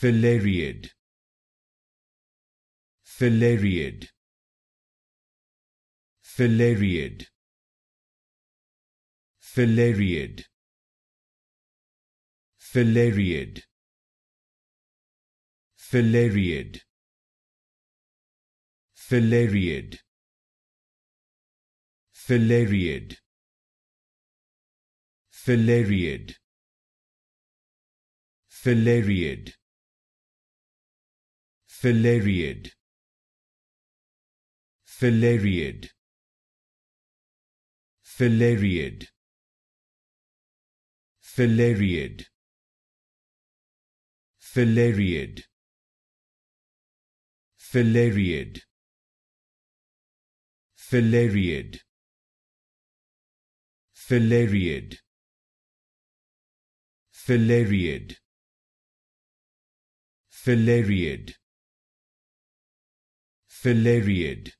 Filariid. Filariid. Filariid. Filariid. Filariid. Filariid. Filariid. Filariid. Filariid. Filariid. Filariid. Filariid. Filariid. Filariid. Filariid. Filariid. Filariid. Filariid. Filariid.